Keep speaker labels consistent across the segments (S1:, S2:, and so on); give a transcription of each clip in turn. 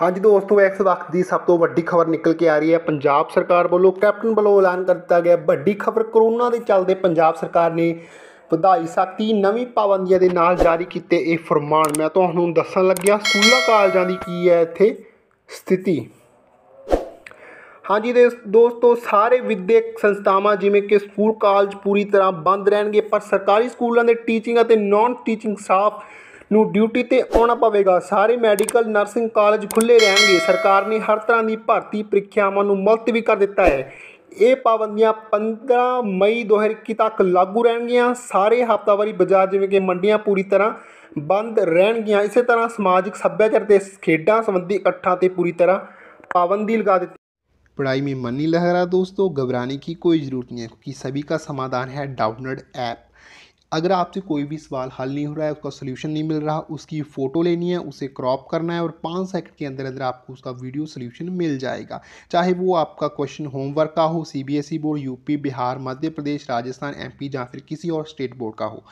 S1: ਹਾਂਜੀ ਦੋਸਤੋ ਇਸ ਵਕਤ ਦੀ ਸਭ ਤੋਂ ਵੱਡੀ ਖਬਰ ਨਿਕਲ ਕੇ ਆ ਰਹੀ ਹੈ ਪੰਜਾਬ ਸਰਕਾਰ ਵੱਲੋਂ ਕੈਪਟਨ ਵੱਲੋਂ ਐਲਾਨ ਕਰ ਦਿੱਤਾ ਗਿਆ ਵੱਡੀ ਖਬਰ ਕਰੋਨਾ ਦੇ ਚੱਲਦੇ ਪੰਜਾਬ ਸਰਕਾਰ ਨੇ ਵਧਾਈ ਸਕਤੀ ਨਵੀਂ ਪਾਬੰਦੀਆਂ ਦੇ ਨਾਲ ਜਾਰੀ ਕੀਤੇ ਇਹ ਫਰਮਾਨ ਮੈਂ ਤੁਹਾਨੂੰ ਦੱਸਣ ਲੱਗਿਆ ਸਕੂਲਾਂ ਕਾਲਜਾਂ ਦੀ ਕੀ ਹੈ ਇੱਥੇ ਸਥਿਤੀ ਹਾਂਜੀ ਦੇ ਦੋਸਤੋ ਸਾਰੇ ਵਿਦਿਅਕ ਸੰਸਥਾਵਾਂ ਜਿਵੇਂ ਕਿ ਸਕੂਲ ਕਾਲਜ ਪੂਰੀ ਤਰ੍ਹਾਂ ਬੰਦ ਰਹਿਣਗੇ ਪਰ ਸਰਕਾਰੀ ਸਕੂਲਾਂ ਦੇ ਟੀਚਿੰਗ ਅਤੇ ਨਾਨ ਟੀਚਿੰਗ ਸਟਾਫ ਨੂੰ ਡਿਊਟੀ ਤੇ ਆਉਣਾ ਪਵੇਗਾ ਸਾਰੇ ਮੈਡੀਕਲ ਨਰਸਿੰਗ ਕਾਲਜ ਖੁੱਲੇ ਰਹਿਣਗੇ ਸਰਕਾਰ ਨੇ ਹਰ ਤਰ੍ਹਾਂ ਦੀ ਭਰਤੀ ਪ੍ਰੀਖਿਆਵਾਂ ਨੂੰ ਵੀ ਕਰ ਦਿੱਤਾ ਹੈ ਇਹ ਪਾਬੰਦੀਆਂ 15 ਮਈ 2021 ਤੱਕ ਲਾਗੂ ਰਹਿਣਗੀਆਂ ਸਾਰੇ ਹਫ਼ਤਾਵਾਰੀ ਬਾਜ਼ਾਰ ਜਿਵੇਂ ਕਿ ਮੰਡੀਆਂ ਪੂਰੀ ਤਰ੍ਹਾਂ ਬੰਦ ਰਹਿਣਗੀਆਂ ਇਸੇ ਤਰ੍ਹਾਂ ਸਮਾਜਿਕ ਸੱਭਿਆਚਾਰ ਤੇ ਖੇਡਾਂ ਸੰਬੰਧੀ ਇਕੱਠਾਂ ਤੇ ਪੂਰੀ ਤਰ੍ਹਾਂ ਪਾਬੰਦੀ ਲਗਾ ਦਿੱਤੀ ਪੜਾਈ ਮੇ ਮੰਨੀ नहीं लग ਦੋਸਤੋ दोस्तों ਕੀ ਕੋਈ ਜ਼ਰੂਰਤ ਨਹੀਂ ਕਿਉਂਕਿ ਸਭੀ क्योंकि ਸਮਾਧਾਨ ਹੈ ਡਾਊਨਲੋਡ ਐਪ अगर आपसे कोई भी सवाल हल नहीं हो रहा है उसका सोल्यूशन नहीं मिल रहा उसकी फ़ोटो लेनी है उसे क्रॉप करना है और पाँच सेकंड के अंदर अंदर आपको उसका वीडियो सोल्यूशन मिल जाएगा चाहे वो आपका क्वेश्चन होमवर्क का हो CBSE board UP Bihar Madhya Pradesh Rajasthan MP या फिर किसी और स्टेट बोर्ड का हो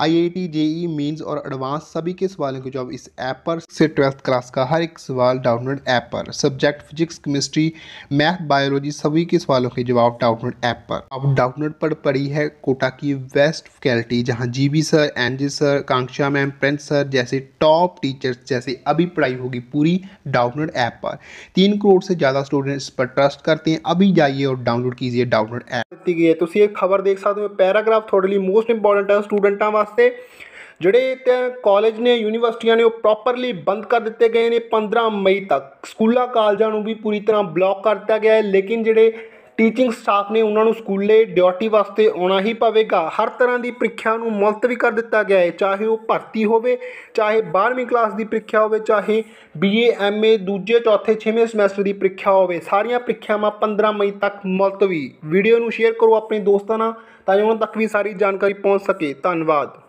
S1: आई जेई मीन्स और एडवांस सभी के सवालों के जवाब इस ऐप पर से ट्वेल्थ क्लास का हर एक सवाल डाउनलोड ऐप पर subject physics chemistry math biology सभी के सवालों के जवाब डाउनलोड ऐप पर अब डाउनलोड पर पड़ी है कोटा की वेस्ट फैकल्टी दी जहाँ G B sir N sir Kanksha ma'am Prince sir जैसे टॉप टीचर्स जैसे अभी पढ़ाई होगी पूरी डाउनलोड ऐप पर तीन करोड़ से ज़्यादा स्टूडेंट इस पर ट्रस्ट करते हैं अभी जाइए और डाउनलोड कीजिए डाउनलोड ऐप दी गई है तो खबर देख सकते हो पैराग्राफ थोड़े लिए मोस्ट इंपॉर्टेंट है स्टूडेंटा वास्ते जोड़े कॉलेज ने यूनिवर्सिटियां ने प्रोपरली बंद कर दिए गए हैं पंद्रह मई तक स्कूलों कॉलेजों भी पूरी तरह ब्लॉक कर दिया गया है लेकिन जोड़े ਟੀਚਿੰਗ ਸਟਾਫ ਨੇ ਉਹਨਾਂ ਨੂੰ ਸਕੂਲੇ ਡਿਊਟੀ ਵਾਸਤੇ ਆਉਣਾ ਹੀ ਪਵੇਗਾ ਹਰ ਤਰ੍ਹਾਂ ਦੀ ਪ੍ਰੀਖਿਆ ਨੂੰ ਮੁਲਤਵੀ ਕਰ ਦਿੱਤਾ ਗਿਆ ਹੈ ਚਾਹੇ ਉਹ ਭਰਤੀ ਹੋਵੇ ਚਾਹੇ 12ਵੀਂ ਕਲਾਸ ਦੀ ਪ੍ਰੀਖਿਆ ਹੋਵੇ ਚਾਹੇ ਬੀਏ ਐਮਏ ਦੂਜੇ ਚੌਥੇ ਛੇਵੇਂ ਸਮੈਸਟਰ ਦੀ ਪ੍ਰੀਖਿਆ ਹੋਵੇ ਸਾਰੀਆਂ ਪ੍ਰੀਖਿਆਵਾਂ 15 ਮਈ ਤੱਕ ਮੁਲਤਵੀ ਵੀਡੀਓ ਨੂੰ ਸ਼ੇਅਰ ਕਰੋ ਆਪਣੇ ਦੋਸਤਾਂ ਨਾਲ ਤਾਂ ਜੋ ਉਹਨਾਂ ਤੱਕ ਵੀ ਸਾਰੀ ਜਾਣਕਾਰੀ ਪਹੁੰਚ ਸਕੇ ਧੰਨਵਾਦ